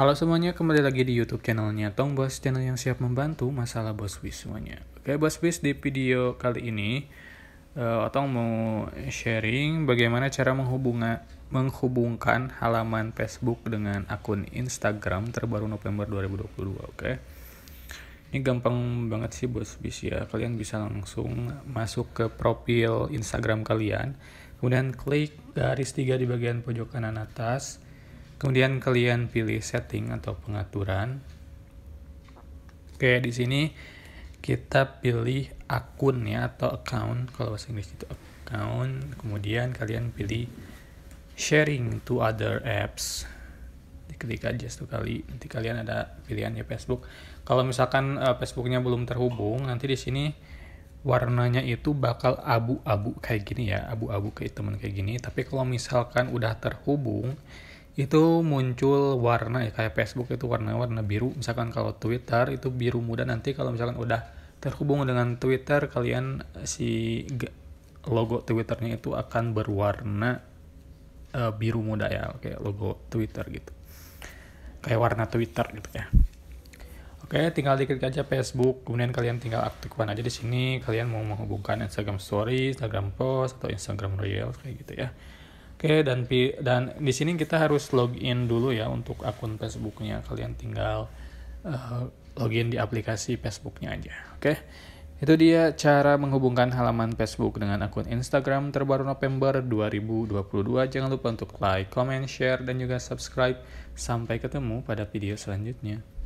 Halo semuanya, kembali lagi di YouTube channelnya Tong Bos, channel yang siap membantu masalah Bos Wis semuanya. Oke, Bos Wis di video kali ini uh, Otong mau sharing bagaimana cara menghubungkan halaman Facebook dengan akun Instagram terbaru November 2022, oke. Ini gampang banget sih Bos Wis ya. Kalian bisa langsung masuk ke profil Instagram kalian, kemudian klik garis tiga di bagian pojok kanan atas Kemudian kalian pilih setting atau pengaturan. Oke, di sini kita pilih akun ya atau account kalau bahasa Inggris itu account. Kemudian kalian pilih sharing to other apps. Diklik aja satu kali. Nanti kalian ada pilihannya Facebook. Kalau misalkan uh, Facebooknya belum terhubung, nanti di sini warnanya itu bakal abu-abu kayak gini ya, abu-abu kayak teman kayak gini. Tapi kalau misalkan udah terhubung, itu muncul warna ya kayak Facebook itu warna-warna biru misalkan kalau Twitter itu biru muda nanti kalau misalkan udah terhubung dengan Twitter kalian si logo Twitternya itu akan berwarna uh, biru muda ya kayak logo Twitter gitu kayak warna Twitter gitu ya Oke, tinggal diklik aja Facebook, kemudian kalian tinggal aktifkan aja di sini. Kalian mau menghubungkan Instagram Story, Instagram Post, atau Instagram Reels kayak gitu ya. Oke dan dan di sini kita harus login dulu ya untuk akun Facebooknya kalian tinggal uh, login di aplikasi Facebooknya aja. Oke itu dia cara menghubungkan halaman Facebook dengan akun Instagram terbaru November 2022. Jangan lupa untuk like, comment, share, dan juga subscribe. Sampai ketemu pada video selanjutnya.